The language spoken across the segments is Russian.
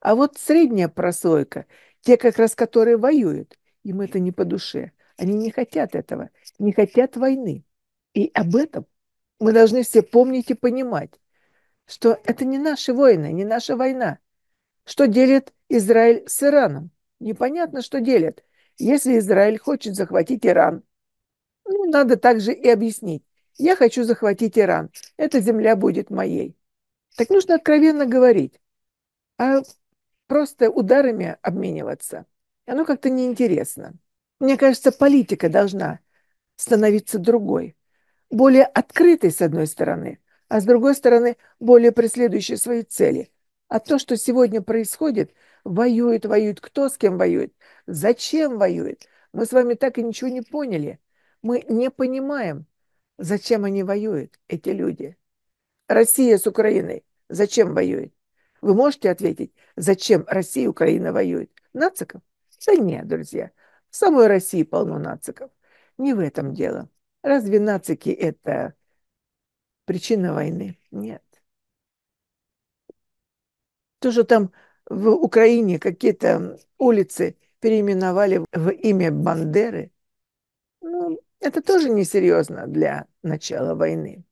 А вот средняя прослойка, те как раз которые воюют, им это не по душе. Они не хотят этого, не хотят войны. И об этом мы должны все помнить и понимать, что это не наши войны, не наша война. Что делит Израиль с Ираном? Непонятно, что делят. Если Израиль хочет захватить Иран, ну, надо также и объяснить. Я хочу захватить Иран. Эта земля будет моей. Так нужно откровенно говорить. А просто ударами обмениваться. оно как-то неинтересно. Мне кажется, политика должна становиться другой, более открытой с одной стороны, а с другой стороны более преследующей свои цели. А то, что сегодня происходит, воюет, воюет, кто с кем воюет, зачем воюет, мы с вами так и ничего не поняли. Мы не понимаем, зачем они воюют, эти люди. Россия с Украиной, зачем воюет? Вы можете ответить, зачем Россия и Украина воюют? Нациков? Да нет, друзья. В самой России полно нациков. Не в этом дело. Разве нацики – это причина войны? Нет. То, что там в Украине какие-то улицы переименовали в имя Бандеры, ну, это тоже несерьезно для начала войны.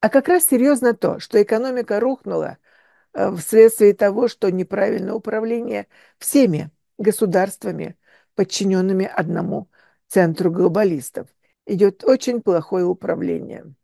А как раз серьезно то, что экономика рухнула – Э, вследствие того, что неправильное управление всеми государствами, подчиненными одному центру глобалистов. Идет очень плохое управление.